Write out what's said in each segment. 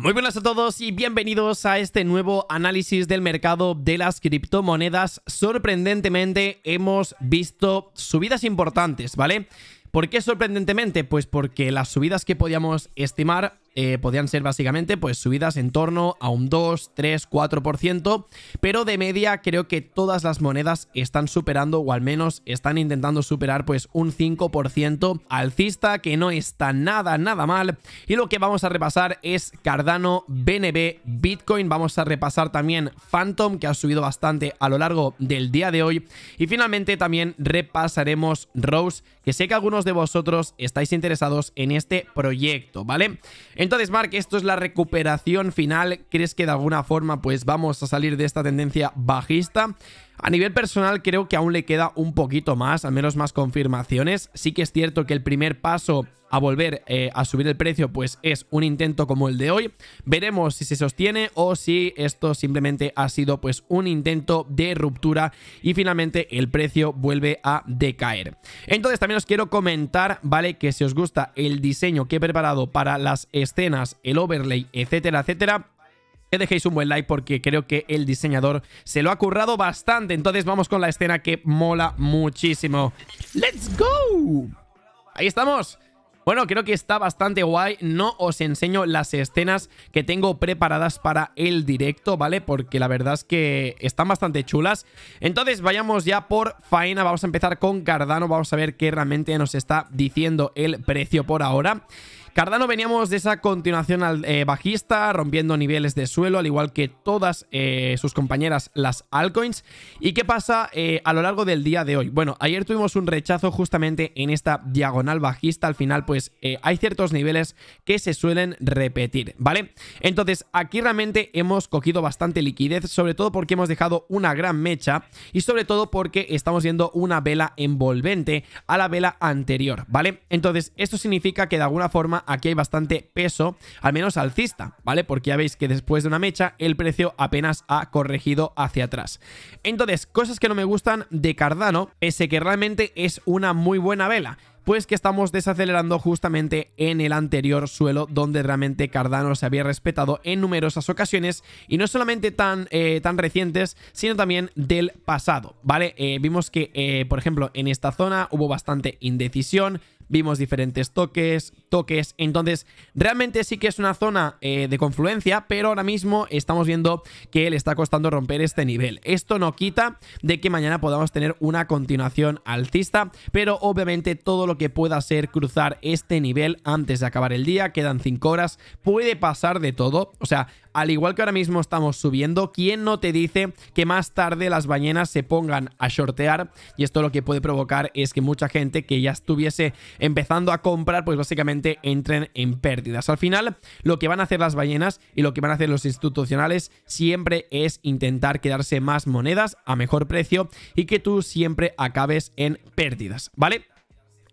Muy buenas a todos y bienvenidos a este nuevo análisis del mercado de las criptomonedas. Sorprendentemente hemos visto subidas importantes, ¿vale? ¿Por qué sorprendentemente? Pues porque las subidas que podíamos estimar eh, podían ser básicamente pues subidas en torno a un 2, 3, 4%, pero de media creo que todas las monedas están superando o al menos están intentando superar pues un 5% alcista que no está nada, nada mal. Y lo que vamos a repasar es Cardano, BNB, Bitcoin, vamos a repasar también Phantom que ha subido bastante a lo largo del día de hoy y finalmente también repasaremos Rose que sé que algunos de vosotros estáis interesados en este proyecto, ¿vale? Entonces, Mark, esto es la recuperación final. ¿Crees que de alguna forma pues vamos a salir de esta tendencia bajista? A nivel personal creo que aún le queda un poquito más, al menos más confirmaciones. Sí que es cierto que el primer paso a volver eh, a subir el precio, pues es un intento como el de hoy. Veremos si se sostiene o si esto simplemente ha sido pues un intento de ruptura y finalmente el precio vuelve a decaer. Entonces también os quiero comentar, ¿vale? Que si os gusta el diseño que he preparado para las escenas, el overlay, etcétera, etcétera, que dejéis un buen like porque creo que el diseñador se lo ha currado bastante. Entonces vamos con la escena que mola muchísimo. ¡Let's go! Ahí estamos. Bueno, creo que está bastante guay. No os enseño las escenas que tengo preparadas para el directo, ¿vale? Porque la verdad es que están bastante chulas. Entonces vayamos ya por faena. Vamos a empezar con Cardano. Vamos a ver qué realmente nos está diciendo el precio por ahora. Cardano veníamos de esa continuación al, eh, bajista, rompiendo niveles de suelo, al igual que todas eh, sus compañeras, las altcoins. ¿Y qué pasa eh, a lo largo del día de hoy? Bueno, ayer tuvimos un rechazo justamente en esta diagonal bajista. Al final, pues hay ciertos niveles que se suelen repetir, ¿vale? Entonces, aquí realmente hemos cogido bastante liquidez, sobre todo porque hemos dejado una gran mecha y sobre todo porque estamos viendo una vela envolvente a la vela anterior, ¿vale? Entonces, esto significa que de alguna forma aquí hay bastante peso, al menos alcista, ¿vale? Porque ya veis que después de una mecha el precio apenas ha corregido hacia atrás. Entonces, cosas que no me gustan de Cardano, ese que realmente es una muy buena vela pues que estamos desacelerando justamente en el anterior suelo donde realmente Cardano se había respetado en numerosas ocasiones y no solamente tan, eh, tan recientes, sino también del pasado, ¿vale? Eh, vimos que, eh, por ejemplo, en esta zona hubo bastante indecisión, vimos diferentes toques, toques. Entonces, realmente sí que es una zona eh, de confluencia, pero ahora mismo estamos viendo que le está costando romper este nivel. Esto no quita de que mañana podamos tener una continuación alcista, pero obviamente todo lo que pueda ser cruzar este nivel antes de acabar el día, quedan 5 horas, puede pasar de todo. O sea, al igual que ahora mismo estamos subiendo, ¿quién no te dice que más tarde las ballenas se pongan a shortear? Y esto lo que puede provocar es que mucha gente que ya estuviese empezando a comprar, pues básicamente entren en pérdidas. Al final, lo que van a hacer las ballenas y lo que van a hacer los institucionales siempre es intentar quedarse más monedas a mejor precio y que tú siempre acabes en pérdidas, ¿vale?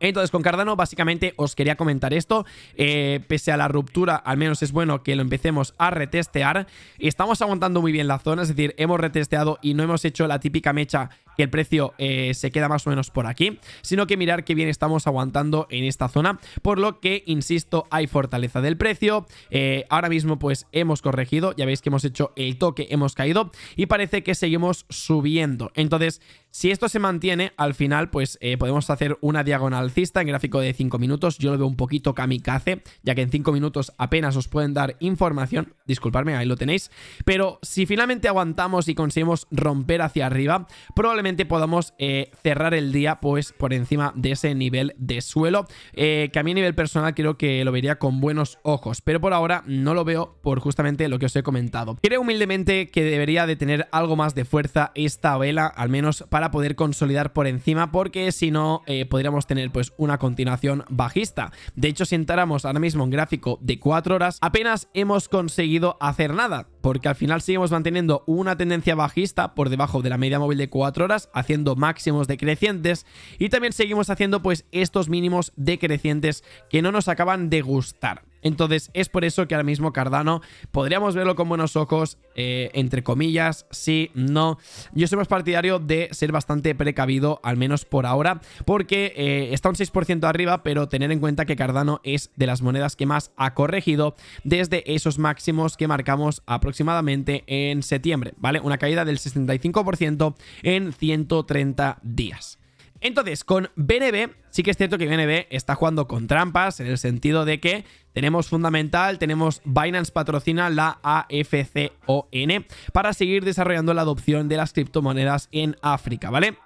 Entonces con Cardano básicamente os quería comentar esto, eh, pese a la ruptura al menos es bueno que lo empecemos a retestear, estamos aguantando muy bien la zona, es decir, hemos retesteado y no hemos hecho la típica mecha que el precio eh, se queda más o menos por aquí, sino que mirar qué bien estamos aguantando en esta zona, por lo que, insisto, hay fortaleza del precio, eh, ahora mismo pues hemos corregido, ya veis que hemos hecho el toque, hemos caído y parece que seguimos subiendo, entonces si esto se mantiene, al final pues eh, podemos hacer una diagonal alcista en gráfico de 5 minutos, yo lo veo un poquito kamikaze, ya que en 5 minutos apenas os pueden dar información, disculpadme, ahí lo tenéis, pero si finalmente aguantamos y conseguimos romper hacia arriba, probablemente podamos eh, cerrar el día pues por encima de ese nivel de suelo, eh, que a mí a nivel personal creo que lo vería con buenos ojos, pero por ahora no lo veo por justamente lo que os he comentado. Creo humildemente que debería de tener algo más de fuerza esta vela, al menos para poder consolidar por encima, porque si no eh, podríamos tener pues una continuación bajista. De hecho, si entráramos ahora mismo en gráfico de 4 horas, apenas hemos conseguido hacer nada, porque al final seguimos manteniendo una tendencia bajista por debajo de la media móvil de 4 horas, haciendo máximos decrecientes y también seguimos haciendo pues estos mínimos decrecientes que no nos acaban de gustar. Entonces es por eso que ahora mismo Cardano podríamos verlo con buenos ojos, eh, entre comillas, sí, no. Yo soy más partidario de ser bastante precavido, al menos por ahora, porque eh, está un 6% arriba, pero tener en cuenta que Cardano es de las monedas que más ha corregido desde esos máximos que marcamos aproximadamente en septiembre, ¿vale? Una caída del 65% en 130 días. Entonces, con BNB, sí que es cierto que BNB está jugando con trampas en el sentido de que tenemos Fundamental, tenemos Binance patrocina la AFCON para seguir desarrollando la adopción de las criptomonedas en África, ¿vale?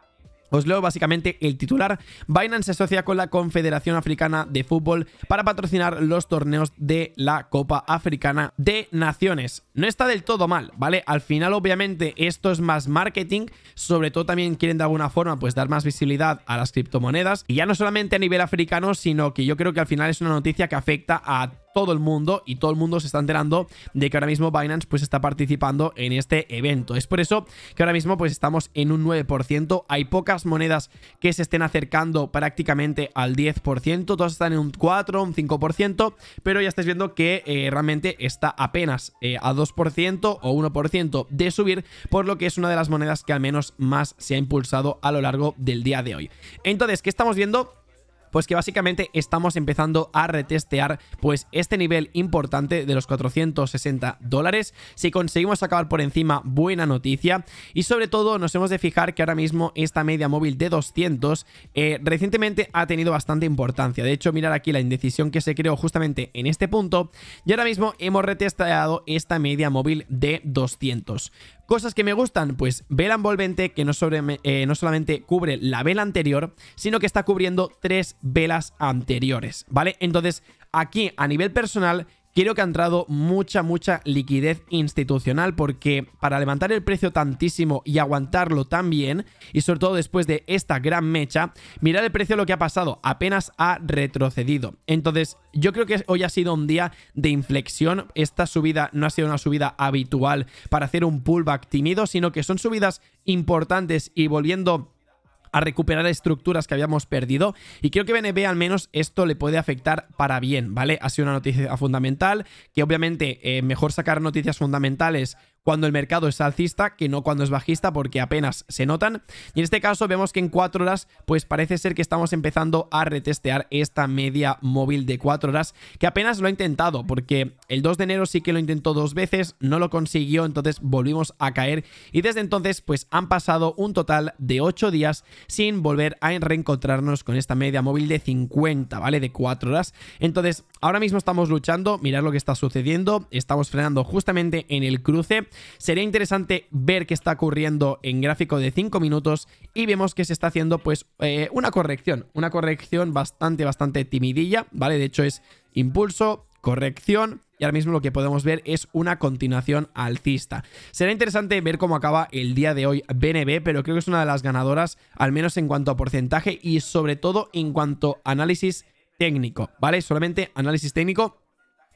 Os leo básicamente el titular. Binance se asocia con la Confederación Africana de Fútbol para patrocinar los torneos de la Copa Africana de Naciones. No está del todo mal, ¿vale? Al final, obviamente, esto es más marketing. Sobre todo también quieren de alguna forma pues dar más visibilidad a las criptomonedas. Y ya no solamente a nivel africano, sino que yo creo que al final es una noticia que afecta a todo el mundo y todo el mundo se está enterando de que ahora mismo Binance pues está participando en este evento. Es por eso que ahora mismo pues estamos en un 9%, hay pocas monedas que se estén acercando prácticamente al 10%, todas están en un 4, un 5%, pero ya estáis viendo que eh, realmente está apenas eh, a 2% o 1% de subir, por lo que es una de las monedas que al menos más se ha impulsado a lo largo del día de hoy. Entonces, ¿qué estamos viendo? pues que básicamente estamos empezando a retestear pues este nivel importante de los 460 dólares. Si conseguimos acabar por encima, buena noticia. Y sobre todo nos hemos de fijar que ahora mismo esta media móvil de 200 eh, recientemente ha tenido bastante importancia. De hecho, mirar aquí la indecisión que se creó justamente en este punto. Y ahora mismo hemos retesteado esta media móvil de 200. Cosas que me gustan, pues vela envolvente que no, sobre, eh, no solamente cubre la vela anterior, sino que está cubriendo tres velas anteriores, ¿vale? Entonces, aquí a nivel personal Quiero que ha entrado mucha, mucha liquidez institucional porque para levantar el precio tantísimo y aguantarlo tan bien, y sobre todo después de esta gran mecha, mirad el precio lo que ha pasado, apenas ha retrocedido. Entonces, yo creo que hoy ha sido un día de inflexión. Esta subida no ha sido una subida habitual para hacer un pullback tímido, sino que son subidas importantes y volviendo a recuperar estructuras que habíamos perdido y creo que BNB al menos esto le puede afectar para bien, ¿vale? Ha sido una noticia fundamental, que obviamente eh, mejor sacar noticias fundamentales cuando el mercado es alcista que no cuando es bajista porque apenas se notan. Y en este caso vemos que en 4 horas pues parece ser que estamos empezando a retestear esta media móvil de 4 horas que apenas lo ha intentado porque el 2 de enero sí que lo intentó dos veces, no lo consiguió, entonces volvimos a caer y desde entonces pues han pasado un total de 8 días sin volver a reencontrarnos con esta media móvil de 50, ¿vale? De 4 horas. Entonces, ahora mismo estamos luchando, mirad lo que está sucediendo, estamos frenando justamente en el cruce. Sería interesante ver qué está ocurriendo en gráfico de 5 minutos y vemos que se está haciendo pues eh, una corrección, una corrección bastante, bastante timidilla, ¿vale? De hecho es impulso, corrección, y ahora mismo lo que podemos ver es una continuación alcista. Será interesante ver cómo acaba el día de hoy BNB, pero creo que es una de las ganadoras, al menos en cuanto a porcentaje y sobre todo en cuanto a análisis técnico, ¿vale? Solamente análisis técnico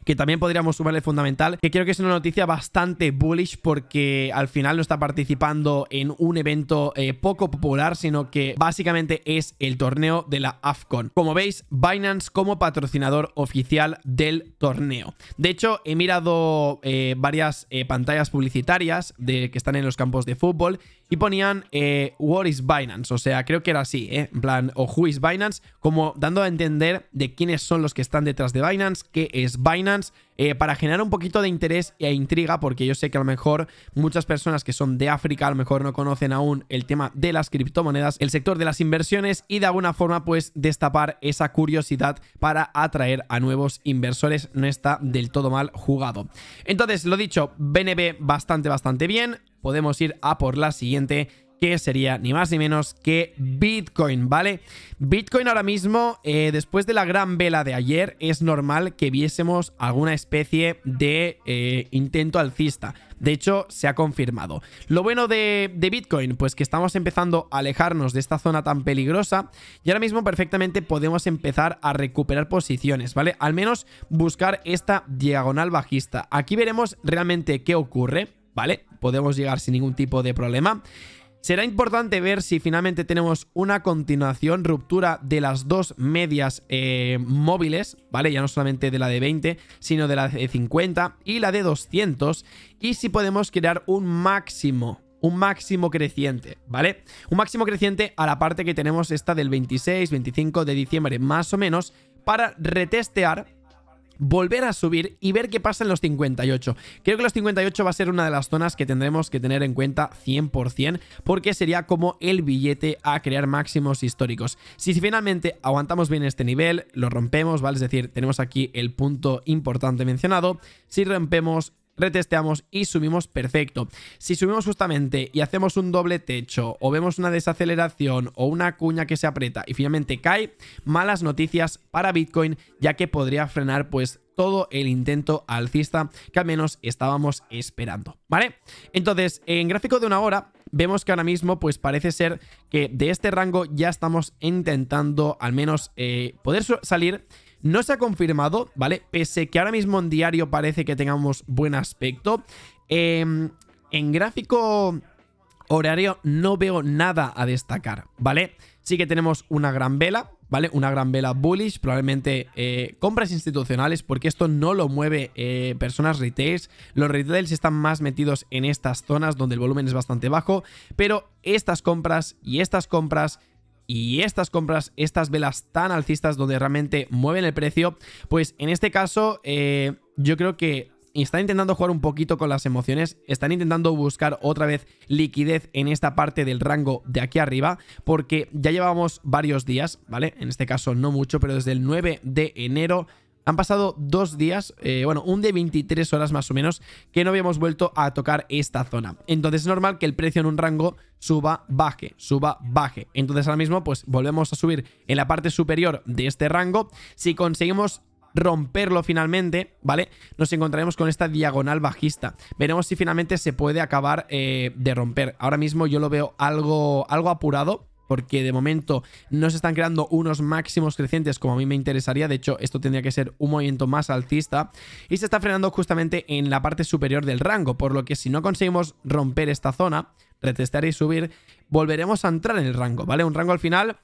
que también podríamos sumarle fundamental, que creo que es una noticia bastante bullish porque al final no está participando en un evento eh, poco popular, sino que básicamente es el torneo de la AFCON. Como veis, Binance como patrocinador oficial del torneo. De hecho, he mirado eh, varias eh, pantallas publicitarias de, que están en los campos de fútbol y ponían eh, What is Binance, o sea, creo que era así, ¿eh? en plan, o Who is Binance, como dando a entender de quiénes son los que están detrás de Binance, qué es Binance, eh, para generar un poquito de interés e intriga, porque yo sé que a lo mejor muchas personas que son de África a lo mejor no conocen aún el tema de las criptomonedas, el sector de las inversiones y de alguna forma pues destapar esa curiosidad para atraer a nuevos inversores no está del todo mal jugado. Entonces, lo dicho, BNB bastante, bastante bien, podemos ir a por la siguiente que sería ni más ni menos que Bitcoin, ¿vale? Bitcoin ahora mismo, eh, después de la gran vela de ayer, es normal que viésemos alguna especie de eh, intento alcista. De hecho, se ha confirmado. Lo bueno de, Bitcoin, pues que estamos empezando a alejarnos de esta zona tan peligrosa y ahora mismo perfectamente podemos empezar a recuperar posiciones, ¿vale? Al menos buscar esta diagonal bajista. Aquí veremos realmente qué ocurre ¿vale? Podemos llegar sin ningún tipo de problema. Será importante ver si finalmente tenemos una continuación, ruptura de las dos medias eh, móviles, ¿vale? Ya no solamente de la de 20, sino de la de 50 y la de 200. Y si podemos crear un máximo, un máximo creciente, ¿vale? Un máximo creciente a la parte que tenemos esta del 26, 25 de diciembre, más o menos, para retestear volver a subir y ver qué pasa en los 58. Creo que los 58 va a ser una de las zonas que tendremos que tener en cuenta 100% porque sería como el billete a crear máximos históricos. Si finalmente aguantamos bien este nivel, lo rompemos, ¿vale? Es decir, tenemos aquí el punto importante mencionado. Si rompemos retesteamos y subimos perfecto. Si subimos justamente y hacemos un doble techo o vemos una desaceleración o una cuña que se aprieta y finalmente cae, malas noticias para Bitcoin ya que podría frenar pues todo el intento alcista que al menos estábamos esperando, ¿vale? Entonces, en gráfico de una hora vemos que ahora mismo pues parece ser que de este rango ya estamos intentando al menos eh, poder salir no se ha confirmado, ¿vale? Pese que ahora mismo en diario parece que tengamos buen aspecto. Em, en gráfico horario no veo nada a destacar, ¿vale? Sí que tenemos una gran vela, ¿vale? Una gran vela bullish, probablemente eh, compras institucionales, porque esto no lo mueve eh, personas retails. Los retails están más metidos en estas zonas donde el volumen es bastante bajo, pero estas compras y estas compras y estas compras, estas velas tan alcistas donde realmente mueven el precio, pues en este caso eh, yo creo que están intentando jugar un poquito con las emociones, están intentando buscar otra vez liquidez en esta parte del rango de aquí arriba, porque ya llevábamos varios días, ¿vale? En este caso no mucho, pero desde el 9 de enero han pasado dos días, eh, bueno, un de 23 horas más o menos, que no habíamos vuelto a tocar esta zona. Entonces es normal que el precio en un rango suba, baje, suba, baje. Entonces ahora mismo pues volvemos a subir en la parte superior de este rango. Si conseguimos romperlo finalmente, ¿vale? Nos encontraremos con esta diagonal bajista. Veremos si finalmente se puede acabar eh, de romper. Ahora mismo yo lo veo algo, algo apurado porque de momento no se están creando unos máximos crecientes como a mí me interesaría. De hecho, esto tendría que ser un movimiento más altista. y se está frenando justamente en la parte superior del rango, por lo que si no conseguimos romper esta zona, retestar y subir, volveremos a entrar en el rango, ¿vale? Un rango al final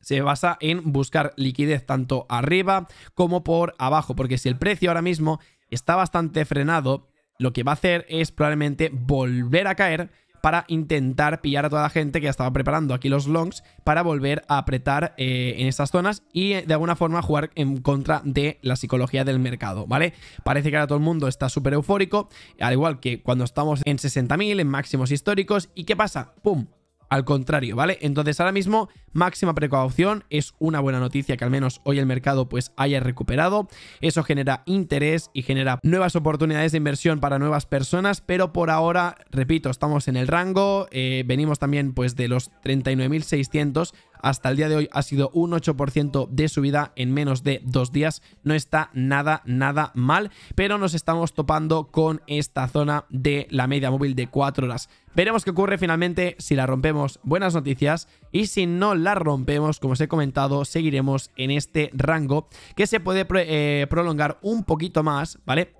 se basa en buscar liquidez tanto arriba como por abajo, porque si el precio ahora mismo está bastante frenado, lo que va a hacer es probablemente volver a caer para intentar pillar a toda la gente que ya estaba preparando aquí los longs para volver a apretar eh, en estas zonas y eh, de alguna forma jugar en contra de la psicología del mercado, ¿vale? Parece que ahora todo el mundo está súper eufórico, al igual que cuando estamos en 60.000, en máximos históricos, ¿y qué pasa? ¡Pum! al contrario, ¿vale? Entonces ahora mismo máxima precaución, es una buena noticia que al menos hoy el mercado pues haya recuperado, eso genera interés y genera nuevas oportunidades de inversión para nuevas personas, pero por ahora, repito, estamos en el rango, eh, venimos también pues de los 39.600, hasta el día de hoy ha sido un 8% de subida en menos de dos días. No está nada, nada mal, pero nos estamos topando con esta zona de la media móvil de 4 horas. Veremos qué ocurre finalmente si la rompemos, buenas noticias, y si no la rompemos, como os he comentado, seguiremos en este rango que se puede eh, prolongar un poquito más, ¿vale?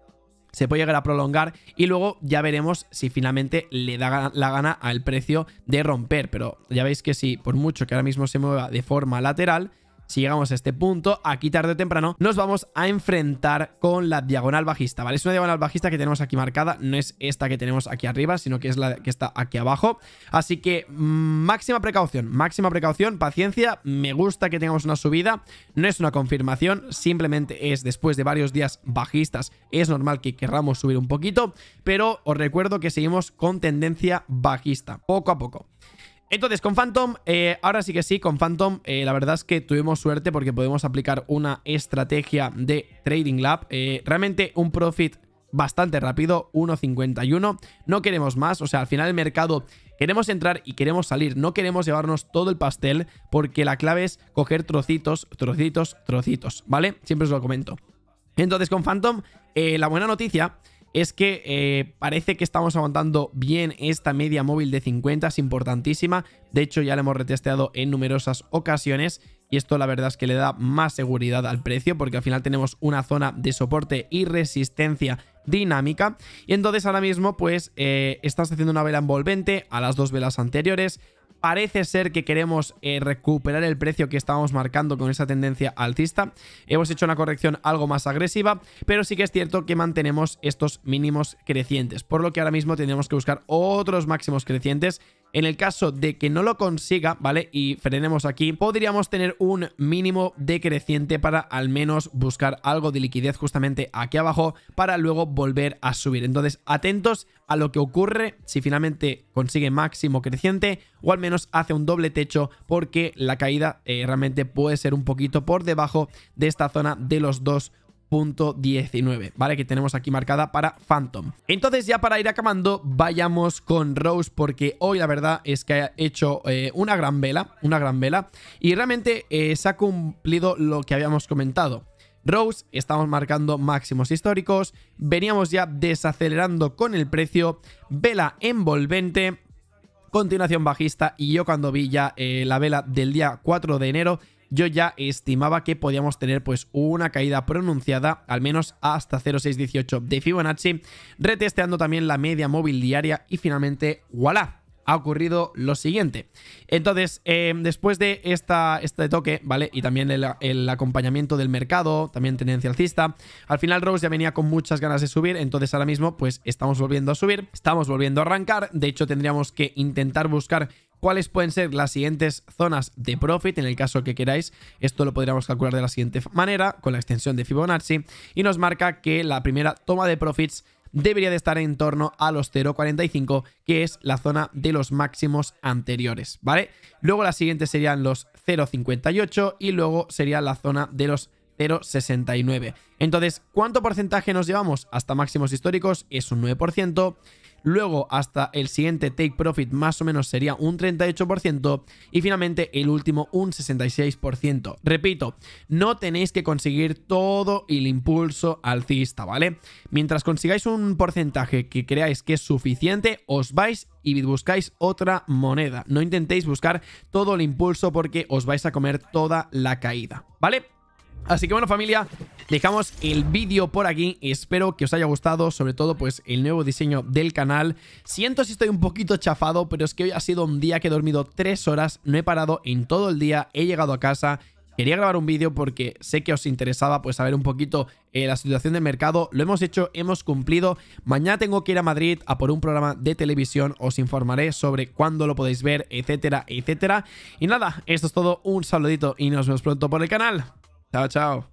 se puede llegar a prolongar y luego ya veremos si finalmente le da la gana al precio de romper, pero ya veis que si por mucho que ahora mismo se mueva de forma lateral, si llegamos a este punto, aquí tarde o temprano nos vamos a enfrentar con la diagonal bajista, ¿vale? Es una diagonal bajista que tenemos aquí marcada, no es esta que tenemos aquí arriba, sino que es la que está aquí abajo. Así que mm, máxima precaución, máxima precaución, paciencia, me gusta que tengamos una subida, no es una confirmación, simplemente es después de varios días bajistas, es normal que querramos subir un poquito, pero os recuerdo que seguimos con tendencia bajista, poco a poco. Entonces, con Phantom, eh, ahora sí que sí, con Phantom, eh, la verdad es que tuvimos suerte porque podemos aplicar una estrategia de Trading Lab. Eh, realmente un profit bastante rápido, 1.51. No queremos más, o sea, al final el mercado queremos entrar y queremos salir, no queremos llevarnos todo el pastel porque la clave es coger trocitos, trocitos, trocitos, ¿vale? Siempre os lo comento. Entonces, con Phantom, la buena noticia es que eh, parece que estamos aguantando bien esta media móvil de 50, es importantísima. De hecho, ya la hemos retesteado en numerosas ocasiones y esto la verdad es que le da más seguridad al precio porque al final tenemos una zona de soporte y resistencia dinámica y entonces ahora mismo pues eh, estás haciendo una vela envolvente a las dos velas anteriores Parece ser que queremos eh, recuperar el precio que estábamos marcando con esa tendencia altista. Hemos hecho una corrección algo más agresiva, pero sí que es cierto que mantenemos estos mínimos crecientes, por lo que ahora mismo tendremos que buscar otros máximos crecientes en el caso de que no lo consiga, ¿vale? Y frenemos aquí, podríamos tener un mínimo decreciente para al menos buscar algo de liquidez justamente aquí abajo para luego volver a subir. Entonces, atentos a lo que ocurre si finalmente consigue máximo creciente o al menos hace un doble techo porque la caída eh, realmente puede ser un poquito por debajo de esta zona de los dos 19, ¿vale? Que tenemos aquí marcada para Phantom. Entonces ya para ir acabando, vayamos con Rose porque hoy la verdad es que ha hecho eh, una gran vela, una gran vela y realmente eh, se ha cumplido lo que habíamos comentado. Rose, estamos marcando máximos históricos, veníamos ya desacelerando con el precio, vela envolvente, continuación bajista y yo cuando vi ya eh, la vela del día 4 de enero yo ya estimaba que podíamos tener pues una caída pronunciada, al menos hasta 0,618 de Fibonacci, retesteando también la media móvil diaria y finalmente, voilà, ha ocurrido lo siguiente. Entonces, eh, después de esta, este toque, ¿vale? Y también el, el, acompañamiento del mercado, también tendencia alcista, al final Rose ya venía con muchas ganas de subir, entonces ahora mismo pues estamos volviendo a subir, estamos volviendo a arrancar, de hecho tendríamos que intentar buscar cuáles pueden ser las siguientes zonas de profit en el caso que queráis. Esto lo podríamos calcular de la siguiente manera con la extensión de Fibonacci y nos marca que la primera toma de profits debería de estar en torno a los 0.45 que es la zona de los máximos anteriores, ¿vale? Luego la siguiente serían los 0.58 y luego sería la zona de los 0,69. Entonces, ¿cuánto porcentaje nos llevamos hasta máximos históricos? Es un 9%. Luego, hasta el siguiente take profit más o menos sería un 38%. Y finalmente, el último un 66%. Repito, no tenéis que conseguir todo el impulso alcista, ¿vale? Mientras consigáis un porcentaje que creáis que es suficiente, os vais y buscáis otra moneda. No intentéis buscar todo el impulso porque os vais a comer toda la caída, ¿vale? Así que bueno familia, dejamos el vídeo por aquí, espero que os haya gustado, sobre todo pues el nuevo diseño del canal. Siento si estoy un poquito chafado, pero es que hoy ha sido un día que he dormido tres horas, no he parado en todo el día, he llegado a casa... Quería grabar un vídeo porque sé que os interesaba pues saber un poquito eh, la situación del mercado. Lo hemos hecho, hemos cumplido. Mañana tengo que ir a Madrid a por un programa de televisión. Os informaré sobre cuándo lo podéis ver, etcétera, etcétera. Y nada, esto es todo. Un saludito y nos vemos pronto por el canal. Tchau, tchau.